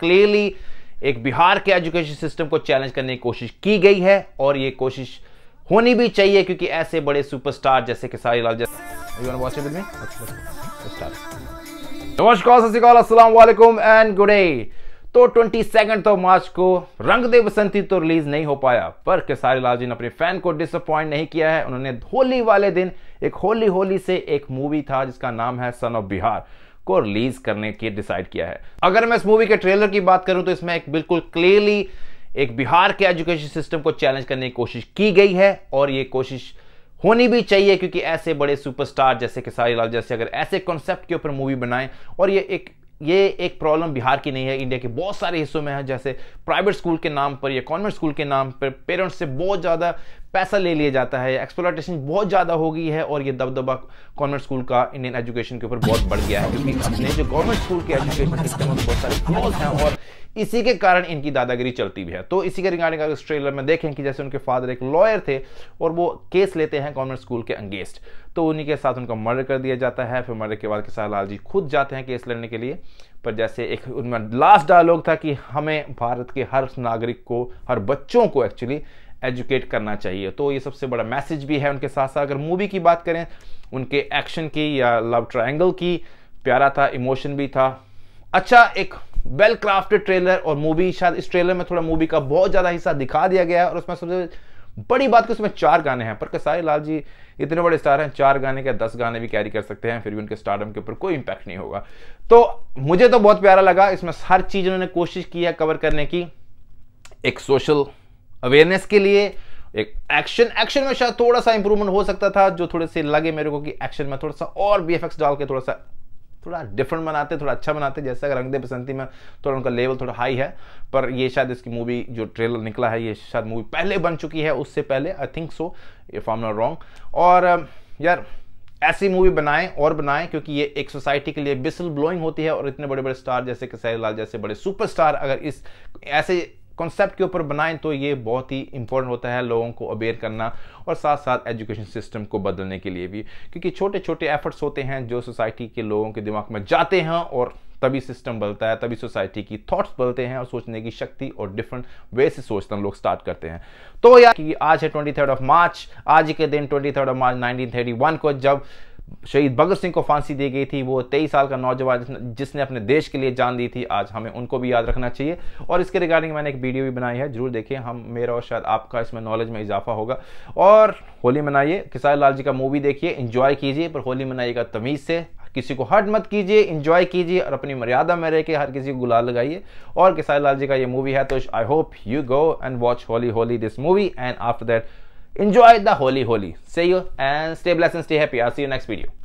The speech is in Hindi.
क्लियरली एक बिहार के एजुकेशन सिस्टम को चैलेंज करने की कोशिश की गई है और ये कोशिश होनी भी चाहिए क्योंकि ऐसे बड़े सुपरस्टार जैसे खेसारी लाल नमस्कार एंड गुड डे तो ट्वेंटी सेकेंड तो मार्च को रंग दे बसंती तो रिलीज नहीं हो पाया पर खेसारी लाल जी ने अपने फैन को डिसअपॉइंट नहीं किया है उन्होंने होली वाले दिन एक होली होली से एक मूवी था जिसका नाम है सन ऑफ बिहार को रिलीज करने के डिसाइड किया है अगर मैं इस मूवी के ट्रेलर की बात करूं तो इसमें एक बिल्कुल क्लियरली एक बिहार के एजुकेशन सिस्टम को चैलेंज करने की कोशिश की गई है और ये कोशिश होनी भी चाहिए क्योंकि ऐसे बड़े सुपरस्टार जैसे खेसारी लाल जैसे अगर ऐसे कॉन्सेप्ट के ऊपर मूवी बनाएं और ये एक ये एक प्रॉब्लम बिहार की नहीं है इंडिया के बहुत सारे हिस्सों में है जैसे प्राइवेट स्कूल के नाम पर या कॉन्वेंट स्कूल के नाम पर पेरेंट्स से बहुत ज़्यादा पैसा ले लिया जाता है एक्सप्लोटेशन बहुत ज़्यादा हो गई है और ये दबदबा कॉन्वेंट स्कूल का इंडियन एजुकेशन के ऊपर बहुत बढ़ गया है क्योंकि अपने जो गवर्नमेंट स्कूल के एजुकेशन सिस्टम में बहुत सारे फ्लॉज हैं और इसी के कारण इनकी दादागिरी चलती भी है तो इसी के रिगार्डिंग अगर ट्रेलर में देखें कि जैसे उनके फादर एक लॉयर थे और वो केस लेते हैं गवर्नमेंट स्कूल के अंगेस्ट तो उन्हीं के साथ उनका मर्डर कर दिया जाता है फिर मर्डर के बाद किसान लाल जी खुद जाते हैं केस लड़ने के लिए पर जैसे एक उनमें लास्ट डायलॉग था कि हमें भारत के हर नागरिक को हर बच्चों को एक्चुअली एजुकेट करना चाहिए तो ये सबसे बड़ा मैसेज भी है उनके साथ साथ अगर मूवी की बात करें उनके एक्शन की या लव ट्रायंगल की प्यारा था इमोशन भी था अच्छा एक वेल क्राफ्टेड ट्रेलर और मूवी शायद इस ट्रेलर में थोड़ा मूवी का बहुत ज़्यादा हिस्सा दिखा दिया गया है और उसमें सबसे बड़ी बात कि उसमें चार गाने हैं पर कसाई लाल जी इतने बड़े स्टार हैं चार गाने के दस गाने भी कैरी कर सकते हैं फिर भी उनके स्टारडम के ऊपर कोई इंपैक्ट नहीं होगा तो मुझे तो बहुत प्यारा लगा इसमें हर चीज़ उन्होंने कोशिश की है कवर करने की एक सोशल अवेयरनेस के लिए एक एक्शन एक्शन में शायद थोड़ा सा इंप्रूवमेंट हो सकता था जो थोड़े से लगे मेरे को कि एक्शन में थोड़ा सा और बी डाल के थोड़ा सा थोड़ा डिफरेंट बनाते थोड़ा अच्छा बनाते जैसे अगर रंगदे बसंती में तो थोड़ा उनका लेवल थोड़ा हाई है पर ये शायद इसकी मूवी जो ट्रेलर निकला है ये शायद मूवी पहले बन चुकी है उससे पहले I think so if I am not wrong और यार ऐसी मूवी बनाएं और बनाएं क्योंकि ये एक सोसाइटी के लिए बिसल ब्लोइंग होती है और इतने बड़े बड़े स्टार जैसे खेसारी लाल जैसे बड़े सुपरस्टार अगर इस ऐसे कॉन्सेप्ट के ऊपर बनाएं तो ये बहुत ही इंपॉर्टेंट होता है लोगों को अवेयर करना और साथ साथ एजुकेशन सिस्टम को बदलने के लिए भी क्योंकि छोटे छोटे एफर्ट्स होते हैं जो सोसाइटी के लोगों के दिमाग में जाते हैं और तभी सिस्टम बदलता है तभी सोसाइटी की थॉट्स बदलते हैं और सोचने की शक्ति और डिफरेंट वे से हैं लोग स्टार्ट करते हैं तो यार कि आज है ट्वेंटी ऑफ मार्च आज के दिन ट्वेंटी ऑफ मार्च नाइनटीन को जब शहीद भगत सिंह को फांसी दी गई थी वो तेईस साल का नौजवान जिसने अपने देश के लिए जान दी थी आज हमें उनको भी याद रखना चाहिए और इसके रिगार्डिंग मैंने एक वीडियो भी बनाई है जरूर देखिए हम मेरा और शायद आपका इसमें नॉलेज में इजाफा होगा और होली मनाइए किसान लाल जी का मूवी देखिए इंजॉय कीजिए पर होली मनाइएगा तमीज़ से किसी को हट मत कीजिए इंजॉय कीजिए और अपनी मर्यादा में रह के हर किसी को गुलाल लगाइए और किसान लाल जी का ये मूवी है तो I hope you go and watch holy holy this movie and after that enjoy the holy holy see you and stay blessed and stay happy i'll see you next video